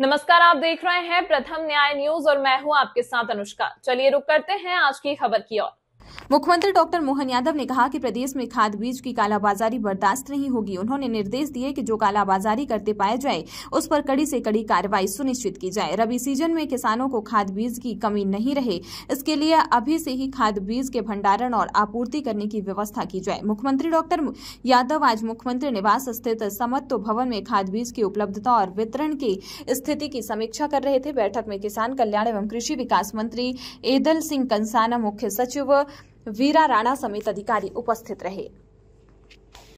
नमस्कार आप देख रहे हैं प्रथम न्याय न्यूज और मैं हूं आपके साथ अनुष्का चलिए रुक करते हैं आज की खबर की ओर मुख्यमंत्री डॉक्टर मोहन यादव ने कहा कि प्रदेश में खाद बीज की कालाबाजारी बर्दाश्त नहीं होगी उन्होंने निर्देश दिए कि जो कालाबाजारी करते पाए जाए उस पर कड़ी से कड़ी कार्रवाई सुनिश्चित की जाए रबी सीजन में किसानों को खाद बीज की कमी नहीं रहे इसके लिए अभी से ही खाद बीज के भंडारण और आपूर्ति करने की व्यवस्था की जाए मुख्यमंत्री डॉक्टर यादव आज मुख्यमंत्री निवास स्थित समत्व भवन में खाद बीज की उपलब्धता और वितरण की स्थिति की समीक्षा कर रहे थे बैठक में किसान कल्याण एवं कृषि विकास मंत्री एदल सिंह कंसाना मुख्य सचिव वीरा राणा समेत अधिकारी उपस्थित रहे